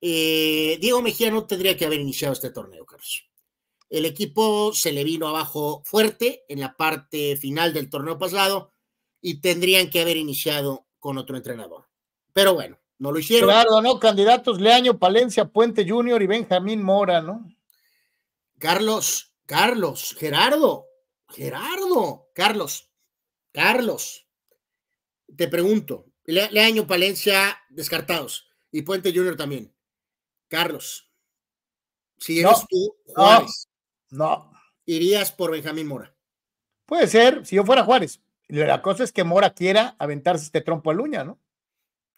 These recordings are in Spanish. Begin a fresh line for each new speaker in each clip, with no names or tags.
Eh, Diego Mejía no tendría que haber iniciado este torneo, Carlos. El equipo se le vino abajo fuerte en la parte final del torneo pasado y tendrían que haber iniciado con otro entrenador. Pero bueno, no lo hicieron. Claro, ¿no? Candidatos Leaño, Palencia, Puente Junior y Benjamín Mora, ¿no? Carlos, Carlos, Gerardo, Gerardo, Carlos, Carlos. Te pregunto, Leaño, Palencia, descartados y Puente Junior también. Carlos, si eres tú, Juárez, no, irías por Benjamín Mora. Puede ser, si yo fuera Juárez. La cosa es que Mora quiera aventarse este trompo a Luña, ¿no?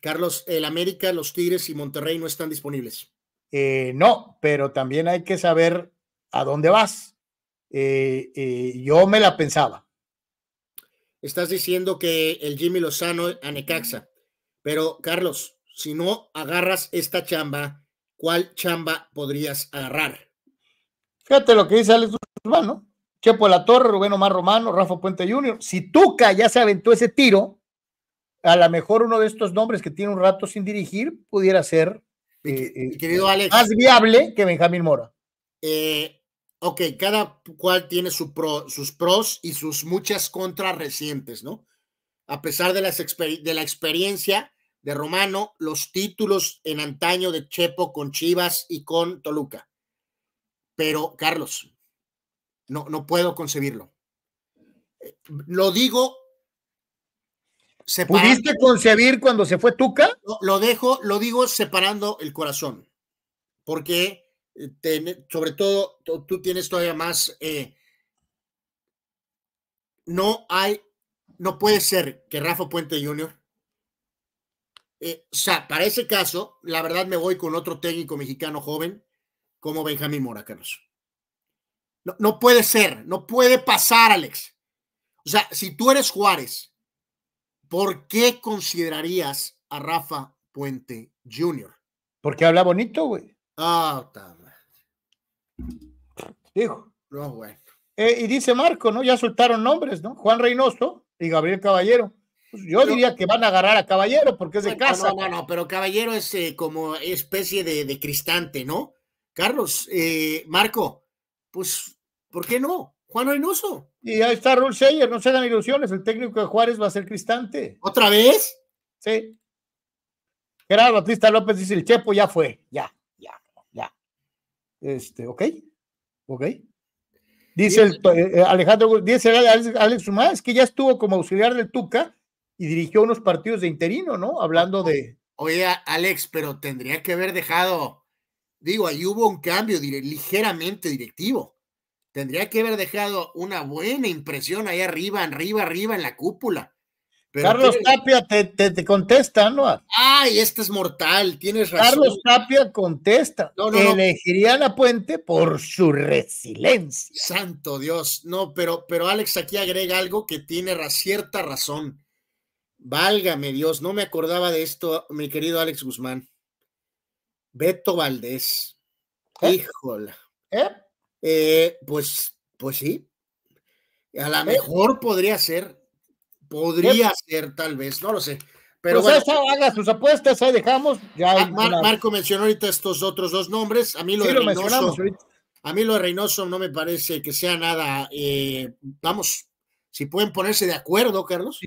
Carlos, el América, los Tigres y Monterrey no están disponibles. Eh, no, pero también hay que saber a dónde vas. Eh, eh, yo me la pensaba. Estás diciendo que el Jimmy Lozano a Necaxa, pero Carlos, si no agarras esta chamba, cuál chamba podrías agarrar. Fíjate lo que dice Alex Urbano. ¿no? Chepo la Torre, Rubén Omar Romano, Rafa Puente Jr. Si Tuca ya se aventó ese tiro, a lo mejor uno de estos nombres que tiene un rato sin dirigir pudiera ser eh, querido eh, más viable que Benjamín Mora. Eh, ok, cada cual tiene sus pros y sus muchas contras recientes, ¿no? A pesar de, las, de la experiencia, de Romano los títulos en antaño de Chepo con Chivas y con Toluca. Pero, Carlos, no, no puedo concebirlo. Eh, lo digo. ¿Pudiste concebir cuando se fue Tuca? Lo, dejo, lo digo separando el corazón, porque eh, sobre todo tú tienes todavía más. Eh, no hay, no puede ser que Rafa Puente Jr eh, o sea, para ese caso, la verdad me voy con otro técnico mexicano joven como Benjamín Mora, Carlos. No, puede ser, no puede pasar, Alex. O sea, si tú eres Juárez, ¿por qué considerarías a Rafa Puente Jr.? Porque habla bonito, güey. Ah, oh, Dijo. No, güey. Eh, y dice Marco, ¿no? Ya soltaron nombres, ¿no? Juan Reynoso y Gabriel Caballero. Pues, yo, diría que van a agarrar a Caballero porque es de casa. No, no, no, pero Caballero es eh, como especie de, cristante, ¿no? Carlos, eh, Marco, pues, ¿por qué no? Juan Reynoso. Y ahí está Rul no se dan ilusiones, el técnico de Juárez va a ser cristante. ¿Otra vez? Sí. Gerardo Batista López dice: el Chepo ya fue, ya, ya, ya. Este, ok, ok. Dice el, pues, eh, Alejandro, dice Alex Sumá, es que ya estuvo como auxiliar del Tuca y dirigió unos partidos de interino, ¿no? Hablando de... Oye, Alex, pero tendría que haber dejado, digo, ahí hubo un cambio ligeramente directivo. Tendría que haber dejado una buena impresión ahí arriba, arriba, arriba en la cúpula. Carlos Tapia te, contesta, ¿no? Ay, este es mortal, tienes razón. Carlos Tapia contesta. elegiría la Puente por su resiliencia. Santo Dios, no, pero, pero Alex aquí agrega algo que tiene cierta razón. Válgame Dios, no me acordaba de esto, mi querido Alex Guzmán. Beto Valdés. ¿Eh? Híjole. ¿Eh? ¿Eh? pues, pues sí. A lo ¿Eh? mejor podría ser. Podría ser, tal vez, no lo sé. Pero pues haga sus apuestas, ahí dejamos. Ya ah, Marco mencionó ahorita estos otros dos nombres. A mí lo A mí lo de Reynoso no me parece que sea nada. vamos, si pueden ponerse de acuerdo, Carlos.